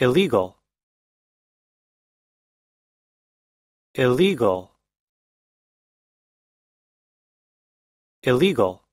illegal illegal illegal